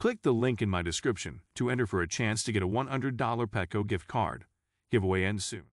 Click the link in my description to enter for a chance to get a $100 Petco gift card. Giveaway ends soon.